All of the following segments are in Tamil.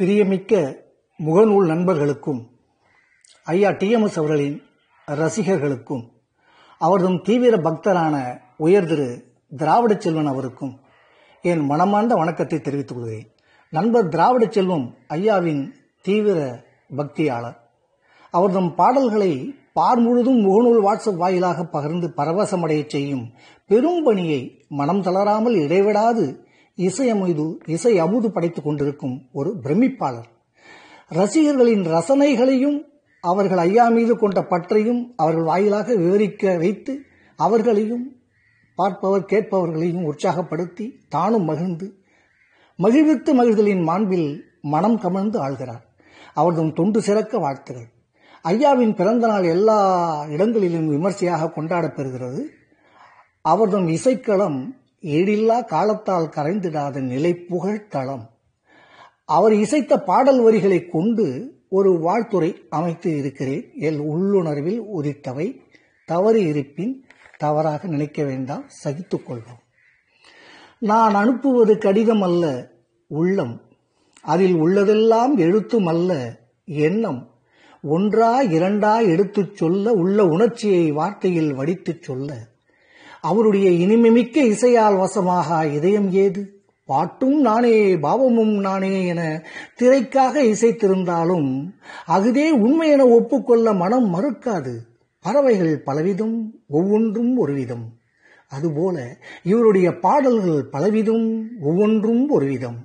பிரியமிக்க முகநூல் நண்பர்களுக்கும் ஐயா டிஎம்எஸ் அவர்களின் ரசிகர்களுக்கும் அவர்தும் தீவிர பக்தரான உயர்திரு திராவிட செல்வன் அவருக்கும் என் மனமார்ந்த வணக்கத்தை தெரிவித்துக் கொள்கிறேன் நண்பர் திராவிட செல்வம் ஐயாவின் தீவிர பக்தியாளர் அவர்தம் பாடல்களை பார் முழுதும் முகநூல் வாட்ஸ்அப் வாயிலாக பகிர்ந்து பரவசமடைய செய்யும் பெரும் பணியை மனம் தளராமல் இடைவிடாது இசையமைது இசை அமுது படைத்துக் கொண்டிருக்கும் ஒரு பிரமிப்பாளர் ரசிகர்களின் ரசனைகளையும் அவர்கள் ஐயா மீது கொண்ட பற்றையும் அவர்கள் வாயிலாக விவரிக்க வைத்து அவர்களையும் பார்ப்பவர் கேட்பவர்களையும் உற்சாகப்படுத்தி தானும் மகிழ்ந்து மகிழ்வித்து மகிழ்தலின் மாண்பில் மனம் கமழ்ந்து ஆழ்கிறார் அவர்தம் தொண்டு சிறக்க வாழ்த்துகள் ஐயாவின் பிறந்த நாள் எல்லா இடங்களிலும் விமர்சையாக கொண்டாடப்பெறுகிறது அவர்தம் இசைக்களம் ஏடில்லா காலத்தால் கரைந்திடாத நிலை புகழ்தளம் அவர் இசைத்த பாடல் வரிகளை கொண்டு ஒரு வாழ்த்துறை அமைத்து இருக்கிறேன் எல் உள்ளுணர்வில் உதித்தவை தவறு இருப்பின் தவறாக நினைக்க வேண்டாம் சகித்துக் கொள்வோம் நான் அனுப்புவது கடிதம் அல்ல உள்ளம் அதில் உள்ளதெல்லாம் எழுத்தும் அல்ல எண்ணம் ஒன்றா இரண்டா எடுத்துச் சொல்ல உள்ள உணர்ச்சியை வார்த்தையில் வடித்துச் சொல்ல அவருடைய இனிமிக்க இசையால் வசமாக இதயம் ஏது பாட்டும் நானே பாவமும் நானே என திரைக்காக இசைத்திருந்தாலும் அகுதே உண்மை என ஒப்புக்கொள்ள மனம் மறுக்காது பறவைகள் பலவிதம் ஒவ்வொன்றும் ஒருவிதம் அதுபோல இவருடைய பாடல்கள் பலவிதம் ஒவ்வொன்றும் ஒருவிதம்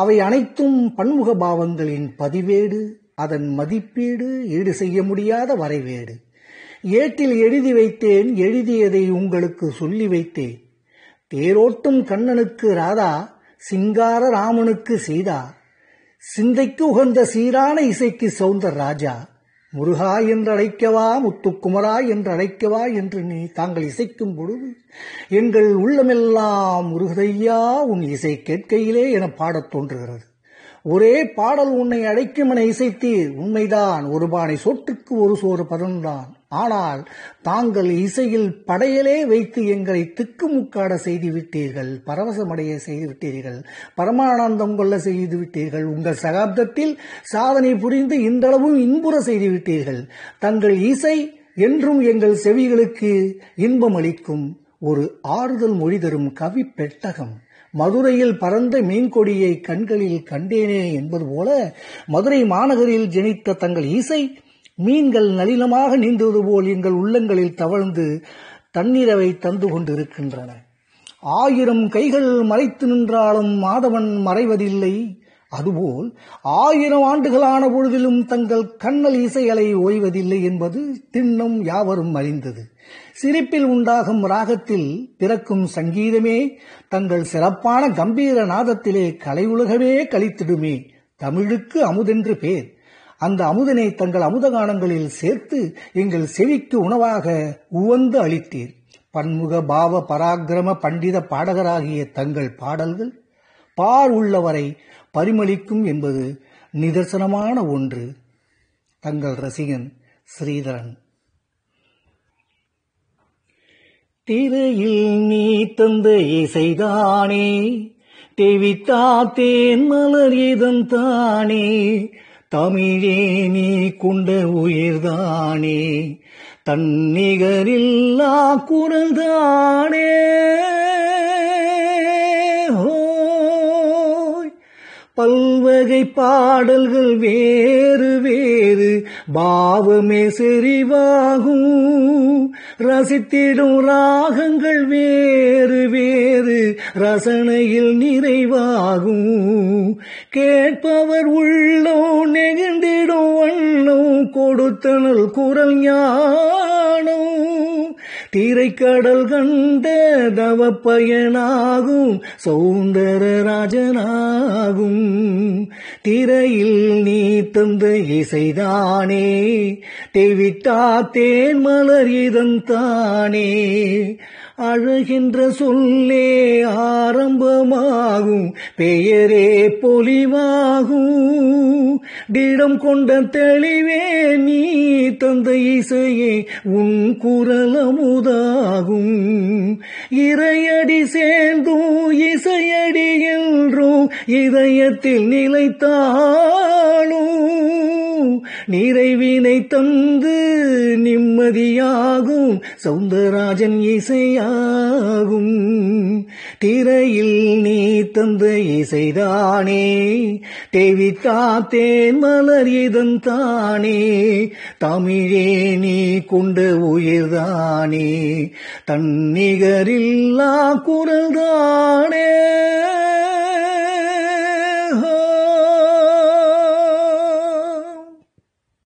அவை அனைத்தும் பன்முக பாவங்களின் பதிவேடு அதன் மதிப்பீடு ஈடு செய்ய முடியாத வரைவேடு ஏட்டில் எழுதி வைத்தேன் எழுதியதை உங்களுக்கு சொல்லி வைத்தேன் தேரோட்டும் கண்ணனுக்கு ராதா சிங்கார ராமனுக்கு சீதா சிந்தைக்கு உகந்த சீரான இசைக்கு சவுந்தர் ராஜா முருகா என்றழைக்கவா முத்துக்குமரா என்றழைக்கவா என்று நீ தாங்கள் இசைக்கும் பொழுது எங்கள் உள்ளமெல்லாம் முருகதையா உன் இசை கேட்கையிலே என பாடத் தோன்றுகிறது ஒரே பாடல் உன்னை அழைக்கும் என இசைத்தீர் உண்மைதான் ஒரு பானை சோட்டுக்கு ஒரு சோறு பதன்தான் ஆனால் தாங்கள் இசையில் படையலே வைத்து எங்களை திக்குமுக்காட செய்து விட்டீர்கள் பரவசமடைய செய்து விட்டீர்கள் பரமானந்தம் கொள்ள செய்து விட்டீர்கள் உங்கள் சகாப்தத்தில் சாதனை புரிந்து இன்றளவும் இன்புற செய்து விட்டீர்கள் தங்கள் இசை என்றும் எங்கள் செவிகளுக்கு இன்பம் அளிக்கும் ஒரு ஆறுதல் மொழி தரும் கவி பெட்டகம் மதுரையில் பறந்த மீன்கொடியை கண்களில் கண்டேனே என்பது போல மதுரை மாநகரில் ஜெனித்த தங்கள் இசை மீன்கள் நளினமாக நீந்துவது போல் எங்கள் உள்ளங்களில் தவழ்ந்து தண்ணீரவை தந்து கொண்டிருக்கின்றன ஆயிரம் கைகள் மறைத்து நின்றாலும் மாதவன் மறைவதில்லை அதுபோல் ஆயிரம் ஆண்டுகளான பொழுதிலும் தங்கள் கண்ணல் இசைகளை ஓய்வதில்லை என்பது திண்ணம் யாவரும் அறிந்தது சிரிப்பில் உண்டாகும் ராகத்தில் பிறக்கும் சங்கீதமே தங்கள் சிறப்பான கம்பீர நாதத்திலே கலை உலகமே கழித்திடுமே தமிழுக்கு அமுதென்று பேர் அந்த அமுதனை தங்கள் அமுதகானங்களில் சேர்த்து எங்கள் செவிக்கு உணவாக உவந்து அளித்தீர் பன்முக பாவ பராக்கிரம பண்டித பாடகராகிய தங்கள் பாடல்கள் பார் உள்ளவரை பரிமளிக்கும் என்பது நிதர்சனமான ஒன்று தங்கள் ரசிகன் ஸ்ரீதரன் திரையில் நீ தந்த இசைதானே தெவித்தா தேன் மலர் இதன் தானே தமிழே நீ குண்ட உயிர்தானே தன்னிகரில்லா குரல்தானே பல்வகை பாடல்கள் வேறு வேறு பாவமே செறிவாகும் ரசித்திடும் ராகங்கள் வேறு வேறு ரசனையில் நிறைவாகும் கேட்பவர் உள்ளோ நெகிழ்ந்திடும் வண்ணோ கொடுத்தனல் குரல் ஞானோ திரைக்கடல் கண்ட தவப்பயனாகும் சௌந்தர ராஜனாகும் திரையில் நீ தந்த இசைதானே தெவிட்டா தேன் மலர் இதன் தானே அழுகின்ற சொல்லே ஆரம்பமாகும் பெயரே பொலிவாகும் திடம் கொண்ட தெளிவே நீ தந்த இசையே உன் குரலமுதாகும் இறையடி சேர்ந்தும் இசையடி என்றும் இதயத்தில் நிலைத்தாலும் நிறைவினை தந்து நிம்மதியாகும் சௌந்தராஜன் இசையாகும் திரையில் நீ தந்த இசைதானே தேவி தாத்தேன் மலர் இதந்தானே தமிழே நீ கொண்ட உயிர்தானே தன்னிகரில்லா குரல்தானே